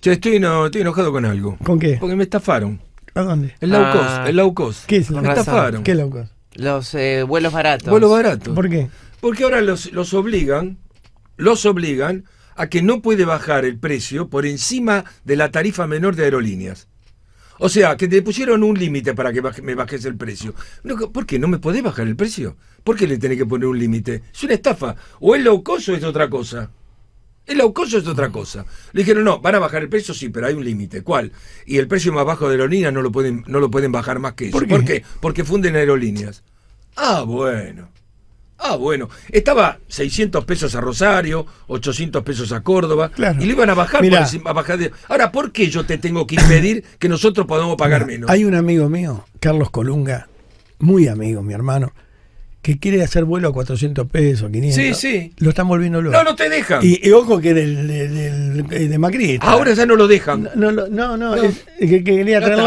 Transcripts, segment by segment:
Che, estoy, no, estoy enojado con algo. ¿Con qué? Porque me estafaron. ¿A dónde? El low ah, cost, el low cost. ¿Qué es? Me estafaron. ¿Qué low cost? Los eh, vuelos baratos. ¿Vuelos baratos? ¿Por qué? Porque ahora los, los obligan, los obligan a que no puede bajar el precio por encima de la tarifa menor de aerolíneas. O sea, que te pusieron un límite para que me bajes el precio. ¿Por qué? ¿No me podés bajar el precio? ¿Por qué le tenés que poner un límite? Es una estafa. O es low cost o es otra cosa. El aucoso es otra cosa. Le dijeron, no, van a bajar el precio, sí, pero hay un límite. ¿Cuál? Y el precio más bajo de aerolíneas no lo pueden, no lo pueden bajar más que eso. ¿Por qué? Porque funden aerolíneas. Ah, bueno. Ah, bueno. Estaba 600 pesos a Rosario, 800 pesos a Córdoba. Y le iban a bajar. Ahora, ¿por qué yo te tengo que impedir que nosotros podamos pagar menos? Hay un amigo mío, Carlos Colunga, muy amigo, mi hermano que quiere hacer vuelo a 400 pesos, 500. Sí, sí. Lo están volviendo loco. No, no te dejan. Y, ojo que del, eh, de Macri. Ahora ya no lo dejan. No, no, no, Es, que, quería traer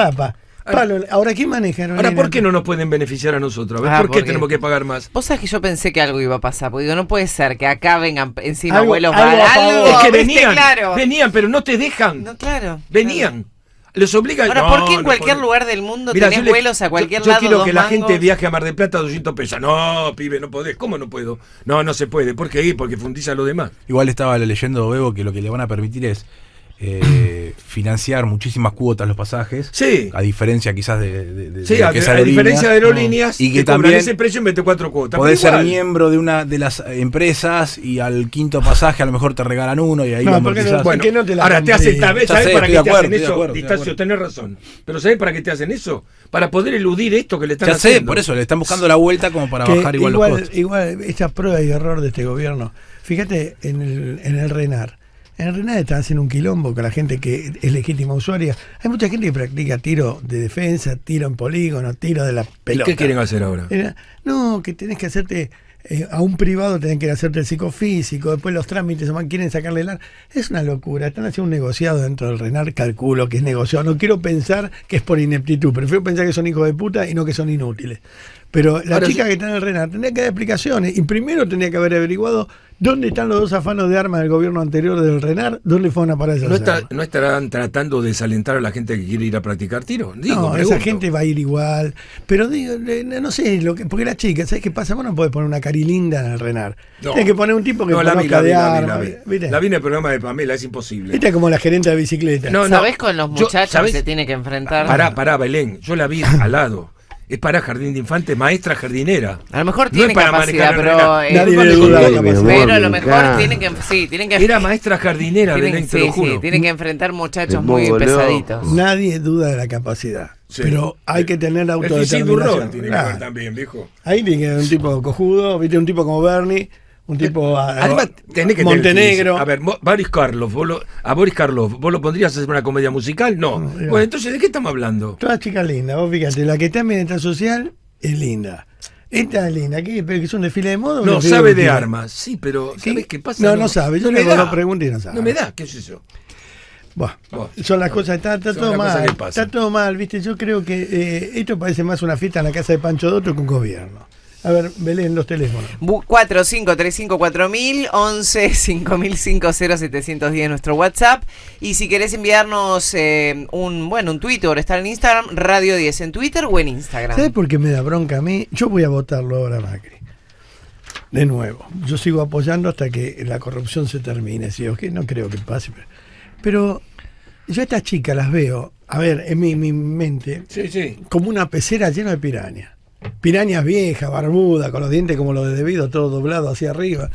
ahora, ¿quién maneja? Ahora, ¿por qué no nos pueden beneficiar a nosotros? Ah, ¿Por qué tenemos que pagar más? Vos sabés que yo pensé que algo iba a pasar, porque digo, no puede ser que acá vengan encima algo, vuelos algo, algo, Es que venían, venían, pero no te dejan. No, claro. Venían. Los Ahora, ¿por qué en cualquier lugar del mundo Mirá, vuelos a cualquier lado lado? Yo quiero que la gente viaje a Mar de Plata a 200 pesos. No, pibe, no podés. ¿Cómo no puedo? No, no se puede. ¿Por qué? Porque fundiza lo demás. Igual estaba leyendo, Bebo, que lo que le van a permitir es eh, financiar muchísimas cuotas los pasajes. Sí. A diferencia quizás de, de, sí, a, diferencia de aerolíneas, y que, también ese precio en 24 cuotas. Podés ser miembro de una de las empresas y al quinto pasaje a lo mejor te regalan uno y ahí no, No, te ahora te hacen, ¿sabes, para qué te hacen eso? Distacio, tenés razón. Pero ¿sabes para qué te hacen eso? Para poder eludir esto que le están ya sé, por eso, le están buscando la vuelta como para bajar igual, los costos. Igual, esta prueba y error de este gobierno. Fíjate en el RENAR en Renard están haciendo un quilombo con la gente que es legítima usuaria. Hay mucha gente que practica tiro de defensa, tiro en polígono, tiro de la pelota. ¿Y qué quieren hacer ahora? Eh, no, que tenés que hacerte. Eh, a un privado tenés que hacerte el psicofísico, después los trámites, quieren sacarle el ar. Es una locura. Están haciendo un negociado dentro del Renar, calculo que es negociado. No quiero pensar que es por ineptitud, prefiero pensar que son hijos de puta y no que son inútiles. Pero la chica que está en el Renar tendría que dar explicaciones y primero tenía que haber averiguado ¿Dónde están los dos afanos de armas del gobierno anterior del Renar? ¿Dónde fueron a parar ¿No, ¿No estarán tratando de desalentar a la gente que quiere ir a practicar tiro? Digo, no, esa gente va a ir igual. Pero digo, no sé, porque la chica, ¿sabes qué pasa? Vos no podés poner una carilinda en el Renar. Tienes que poner un tipo que no, la la la, vi, en el programa de Pamela, es imposible. Esta es como la gerente de bicicleta. No, ¿Sabés con los muchachos que se tiene que enfrentar? Pará, pará, Belén. Yo la vi al lado es para jardín de infantes, maestra jardinera. A lo mejor tiene que para capacidad, pero, eh, Nadie duda la capacidad. pero a lo mejor tienen que, sí, que era maestra jardinera, tienen, sí, lo juro. Sí, tienen que enfrentar muchachos muy pesaditos. Nadie duda de la capacidad. Pero hay que tener autodeterminación. viejo. Ahí viene un tipo cojudo, viste un tipo como Bernie, un tipo eh, a, ah, ah, Montenegro. a ver, Boris Carlos vos a Boris Carlos ¿vos lo pondrías a hacer una comedia musical? No. bueno, entonces, ¿de qué estamos hablando? Todas chicas lindas, vos fíjate, la que está en social es linda. Esta es linda, ¿qué? ¿Pero que es un desfile de moda? No, sabe de armas, sí, pero ¿Qué? qué pasa? No, no, sabe, yo le voy a preguntar y no sabe. No me da, qué es eso. Bueno, son las cosas, está, todo mal, está todo mal, viste, yo creo que eh, esto parece más una fiesta en la casa de Pancho Dotto que un gobierno. A ver, Belén, los teléfonos. 45354000, 11 nuestro WhatsApp. Y si querés enviarnos eh, un, bueno, un Twitter, estar en Instagram, Radio 10 en Twitter o en Instagram. ¿Sabes por qué me da bronca a mí? Yo voy a votarlo ahora, Macri. De nuevo, yo sigo apoyando hasta que la corrupción se termine. Si que no creo que pase. Pero, yo a estas chicas las veo, a ver, en mi, mente, como una pecera llena de pirañas. Pirañas viejas, barbuda, con los dientes como los de debido, todo doblado hacia arriba.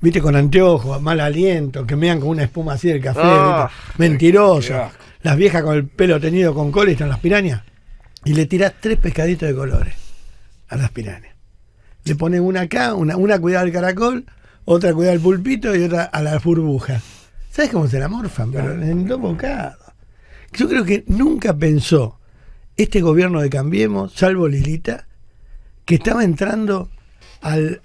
Viste, con anteojos, mal aliento, que mean con una espuma así del café. Ah, Mentirosa. Las viejas con el pelo teñido con col y están las pirañas. Y le tirás tres pescaditos de colores a las pirañas. Le pones una acá, una, una cuidada al caracol, otra cuidada al pulpito y otra a la burbujas ¿Sabes cómo se la morfan? Pero en dos bocados. Yo creo que nunca pensó este gobierno de Cambiemos, salvo Lilita, que estaba entrando al,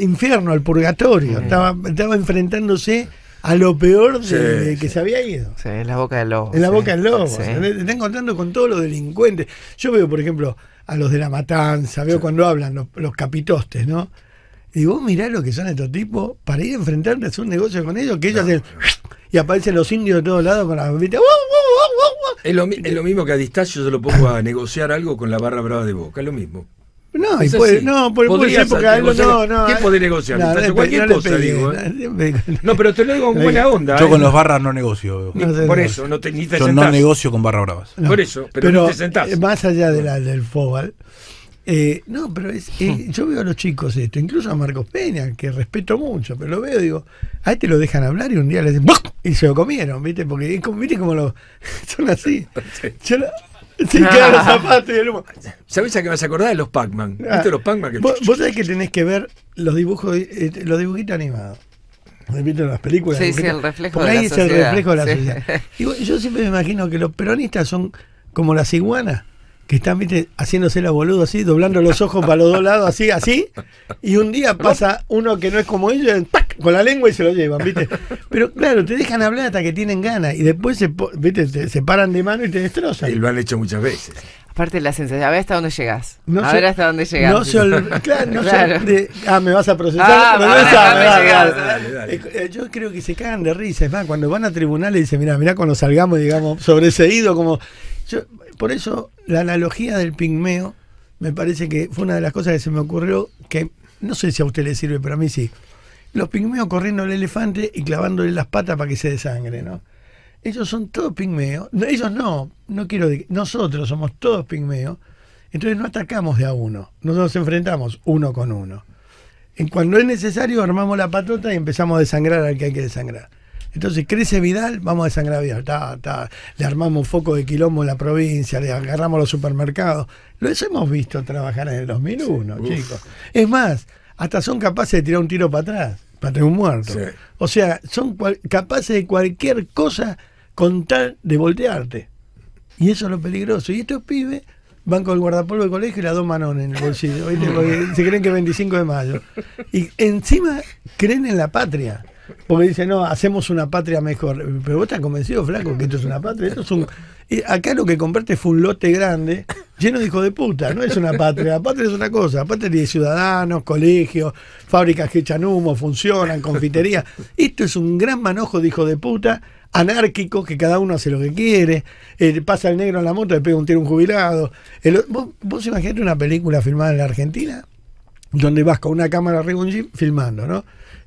infierno, al purgatorio, mm. estaba, estaba enfrentándose a lo peor de, que se había ido. Sí, en la boca del lobo. En la boca del lobo. está encontrando con todos los delincuentes. Yo veo, por ejemplo, a los de la matanza, veo cuando hablan los, capitostes, ¿no? Y vos mirá lo que son estos tipos para ir a enfrentarte a hacer un negocio con ellos, que ellos Y aparecen los indios de todos lados con la Es, es lo, mismo que a distancia yo se lo pongo a negociar algo con la barra brava de boca, es lo mismo. No, y puede, no, por puede ser algo no, no. ¿Qué podés eh, negociar? No, pero te lo digo con buena onda. Yo ¿eh? con los barras no negocio. por eso, no te, ni te Yo no negocio con barras bravas. Por eso, pero, te sentás. Eh, más allá de la, del fútbol. Eh, no, pero es, hmm. yo veo a los chicos esto, incluso a Marcos Peña, que respeto mucho, pero lo veo, digo, a este lo dejan hablar y un día le dicen ¡Buah! y se lo comieron, ¿viste? Porque es como, como lo, son así? Sí, claro, los zapatos y el humo. ¿Sabés a qué vas a acordar de los Pac-Man? Ah. ¿Viste los Pac-Man? Que... ¿Vos, vos sabés que tenés que ver los dibujos, eh, eh, los dibujitos animados. ¿Viste las películas. Sí, sí, el reflejo Por ahí es el reflejo de la sociedad. yo siempre me imagino que los peronistas son como las iguanas que están ¿viste? haciéndose la boludo así, doblando los ojos para los dos lados, así, así, y un día pasa uno que no es como ellos, con la lengua y se lo llevan, ¿viste? Pero claro, te dejan hablar hasta que tienen ganas y después se, ¿viste? se paran de mano y te destrozan. Y lo han hecho muchas veces. Aparte la sensación, a ver hasta dónde llegas. a ver hasta dónde llegas. No ah, me vas a procesar. no, ah, eh, eh, Yo creo que se cagan de risa. Es más, cuando van a tribunales dicen, mira, mira cuando salgamos, digamos, sobreseído, como. por eso la analogía del pigmeo me parece que fue una de las cosas que se me ocurrió que no sé si a usted le sirve, pero a mí sí los pigmeos corriendo el elefante y clavándole las patas para que se desangre, ¿no? Ellos son todos pigmeos, ellos no, no quiero decir, nosotros somos todos pigmeos, entonces no atacamos de a uno, Nosotros nos enfrentamos uno con uno. En cuando es necesario armamos la patota y empezamos a desangrar al que hay que desangrar. Entonces crece Vidal, vamos a desangrar a Vidal. Ta, Le armamos un foco de quilombo en la provincia, le agarramos los supermercados. Lo hemos visto trabajar en el 2001, chicos. Es más, hasta son capaces de tirar un tiro para atrás para un muerto. O sea, son capaces de cualquier cosa con tal de voltearte. Y eso es lo peligroso. Y estos pibes van con el guardapolvo del colegio y la dos manones en el bolsillo. se creen que es 25 de mayo. Y encima creen en la patria. Porque dice, no, hacemos una patria mejor. Pero vos estás convencido, flaco, que esto es una patria. Esto es un... Acá lo que comparte fue un lote grande, lleno de hijos de puta. No es una patria. La patria es una cosa. La patria tiene ciudadanos, colegios, fábricas que echan humo, funcionan, confitería. Esto es un gran manojo de hijos de puta anárquicos que cada uno hace lo que quiere, eh, pasa el negro en la moto, le pega un tiro a un jubilado. ¿vos, imaginate una película filmada en la Argentina? Donde vas con una cámara arriba filmando, ¿no?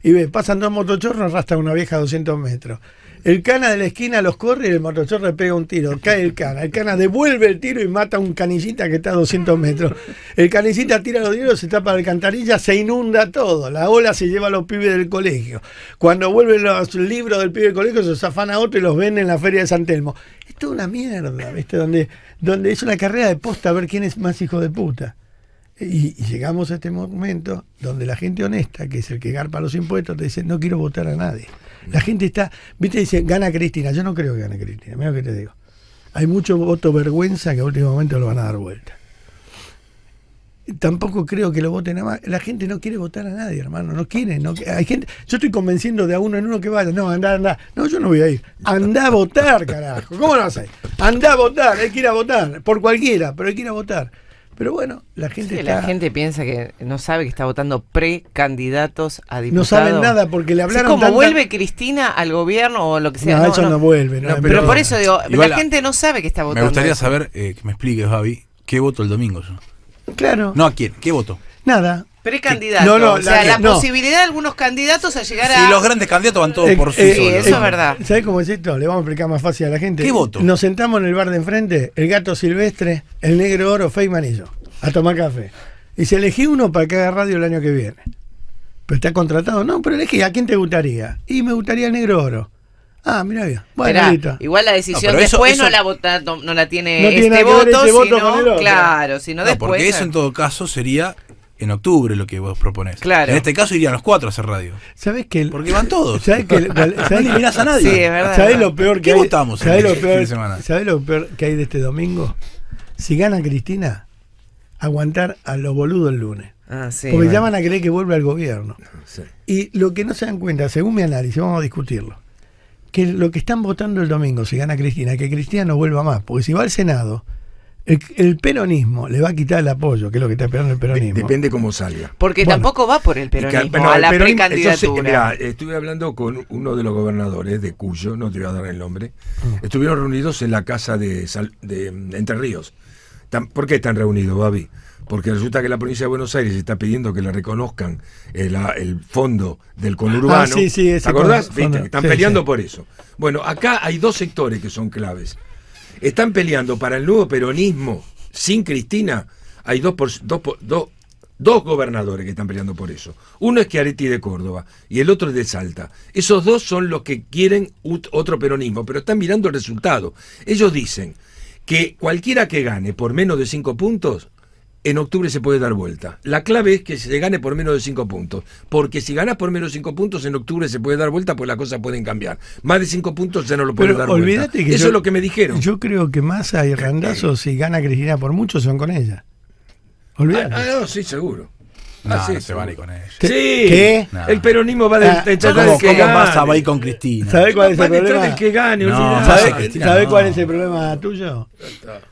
y ves, pasan dos motochorros, arrastra una vieja a 200 metros. El cana de la esquina los corre y el motochorro le pega un tiro. Cae el cana. El cana devuelve el tiro y mata a un canillita que está a 200 metros. El canillita tira los tiros, se tapa la alcantarilla, se inunda todo. La ola se lleva a los pibes del colegio. Cuando vuelven los libros del pibe del colegio, se zafan a otro y los ven en la feria de San Telmo. Esto es toda una mierda, ¿viste? Donde, donde es una carrera de posta a ver quién es más hijo de puta. Y, llegamos a este momento donde la gente honesta, que es el que garpa los impuestos, te dice, no quiero votar a nadie. La gente está, viste, dice, gana Cristina. Yo no creo que gane Cristina, mira lo que te digo. Hay mucho voto vergüenza que a último momento lo van a dar vuelta. Tampoco creo que lo voten a más. La gente no quiere votar a nadie, hermano. No quiere. No, hay gente, yo estoy convenciendo de a uno en uno que vaya. No, anda anda No, yo no voy a ir. Anda a votar, carajo. ¿Cómo no vas a a votar. Hay que ir a votar. Por cualquiera, pero hay que ir a votar. Pero bueno, la gente sí, La gente piensa que no sabe que está votando precandidatos a diputados. No saben nada porque le hablaron. O ¿Es como vuelve Cristina al gobierno o lo que sea. No, eso no, vuelve. pero, por eso digo, la, gente no sabe que está votando. Me gustaría saber eh, que me expliques, Javi, ¿qué voto el domingo yo? Claro. No, ¿a quién? ¿Qué voto? Nada. Precandidato. No, o sea, la, posibilidad de algunos candidatos a llegar a. los grandes candidatos van todos eh, por sí eh, Eso es verdad. ¿Sabes cómo es esto? Le vamos a explicar más fácil a la gente. ¿Qué voto? Nos sentamos en el bar de enfrente, el gato silvestre, el negro oro, Feynman y a tomar café. Y se elegí uno para que haga radio el año que viene. Pero está contratado. No, pero elegí, ¿a quién te gustaría? Y me gustaría el negro oro. Ah, mira bien. Bueno, igual la decisión después no la no, tiene, tiene este voto, sino, voto claro, sino después. Porque eso en todo caso sería en octubre lo que vos proponés. En este caso irían los cuatro a hacer radio. Sabés que Porque van todos. que no a nadie. ¿Sabés lo peor que ¿Qué votamos este ¿sabés lo, peor, que hay de este domingo? Si gana Cristina, aguantar a los boludos el lunes. Ah, sí, Porque llaman a creer que vuelve al gobierno. Y lo que no se dan cuenta, según mi análisis, vamos a discutirlo, que lo que están votando el domingo, si gana Cristina, que Cristina no vuelva más. Porque si va al Senado, el, peronismo le va a quitar el apoyo, que es lo que está esperando el peronismo. depende cómo salga. Porque tampoco va por el peronismo, a la precandidatura. Eh, estuve hablando con uno de los gobernadores de Cuyo, no te voy a dar el nombre. Mm. Estuvieron reunidos en la casa de, de mm, Entre Ríos. ¿Por qué están reunidos, Babi? Porque resulta que la provincia de Buenos Aires está pidiendo que le reconozcan el, fondo del conurbano. Ah, sí, sí, ¿Te acordás? Están peleando por eso. Bueno, acá hay dos sectores que son claves están peleando para el nuevo peronismo sin Cristina. Hay dos, dos, dos, dos gobernadores que están peleando por eso. Uno es Chiaretti de Córdoba y el otro es de Salta. Esos dos son los que quieren otro peronismo, pero están mirando el resultado. Ellos dicen que cualquiera que gane por menos de cinco puntos en octubre se puede dar vuelta. La clave es que se gane por menos de 5 puntos. Porque si ganas por menos de 5 puntos, en octubre se puede dar vuelta, pues las cosas pueden cambiar. Más de 5 puntos ya no lo puede dar vuelta. Que Eso es lo que me dijeron. Yo creo que Massa y Randazo, si gana Cristina por mucho, son con ella. Olvídate. Ah, ah, sí, seguro. Ah, se va a con ella. ¿Qué? El peronismo va a ah, ¿cómo ir con Cristina? ¿Sabés cuál es el problema? cuál es el problema tuyo?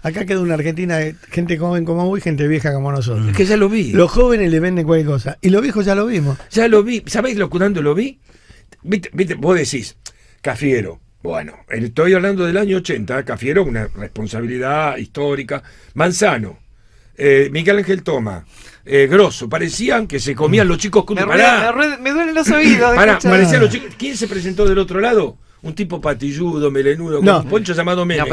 Acá queda una Argentina de gente joven como vos y gente vieja como nosotros. Es que ya lo vi. Los jóvenes le venden cualquier cosa. Y los viejos ya lo vimos. Ya lo vi. ¿Sabéis lo, lo vi? vos decís, Cafiero. Bueno, estoy hablando del año 80. Cafiero, una responsabilidad histórica. Manzano eh, Miguel Ángel Toma, eh, Grosso, parecían que se comían mm. los chicos con Me, pará, me, me duelen los oídos. ¿Quién se presentó del otro lado? Un tipo patilludo, melenudo, con un poncho llamado Menem.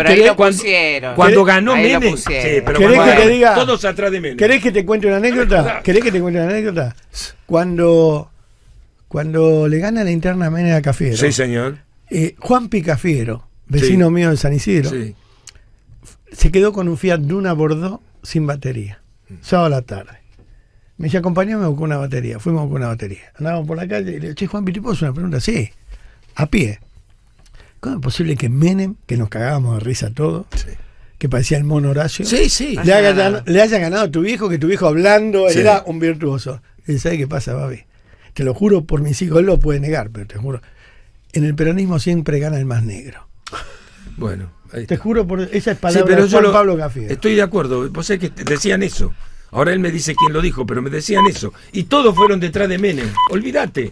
cuando, ganó Mene sí, pero que te todos atrás de Menem. ¿Querés que te cuente una anécdota? ¿Querés que te cuente una anécdota? Cuando, cuando le gana la interna a a Cafiero. Sí, señor. Eh, Juan Picafiero, vecino mío de San Isidro, se quedó con un Fiat Duna Bordeaux sin batería, sábado a la tarde. Me dice, acompañame me una batería. Fuimos con una batería. Andábamos por la calle y le dije, che, Juan Pitipo, es una pregunta Sí, a pie. ¿Cómo es posible que Menem, que nos cagábamos de risa todos, que parecía el mono Horacio, Le, haya ganado. a tu viejo, que tu viejo hablando era un virtuoso? Él sabe qué pasa, Babi? Te lo juro por mis hijos, él lo puede negar, pero te juro. En el peronismo siempre gana el más negro. Bueno, te juro por esa es palabra de Pablo Estoy de acuerdo, vos que decían eso. Ahora él me dice quién lo dijo, pero me decían eso. Y todos fueron detrás de Menem. Olvídate.